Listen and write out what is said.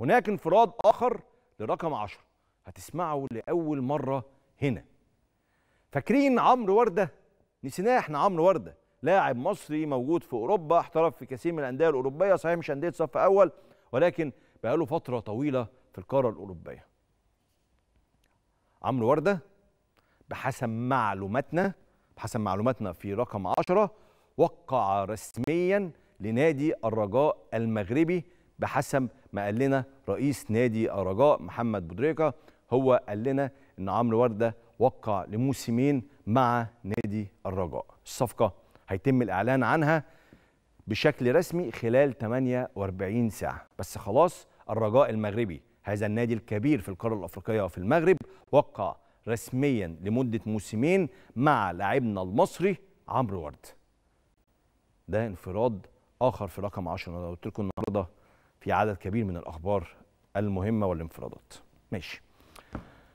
هناك انفراد آخر لرقم 10 هتسمعه لأول مرة هنا فاكرين عمرو وردة نسيناه احنا عمرو وردة لاعب مصري موجود في أوروبا احترف في كثير من الأندية الأوروبية صحيح مش أندية صف أول ولكن بقاله فترة طويلة في القارة الأوروبية عمرو وردة بحسب معلوماتنا بحسب معلوماتنا في رقم 10 وقع رسميا لنادي الرجاء المغربي بحسب ما قال لنا رئيس نادي الرجاء محمد بودريكا هو قال لنا ان عمرو ورده وقع لموسمين مع نادي الرجاء الصفقه هيتم الاعلان عنها بشكل رسمي خلال 48 ساعه بس خلاص الرجاء المغربي هذا النادي الكبير في القاره الافريقيه وفي المغرب وقع رسميا لمده موسمين مع لاعبنا المصري عمرو ورد ده انفراد اخر في رقم 10 انا قلت لكم النهارده في عدد كبير من الاخبار المهمه والانفرادات ماشي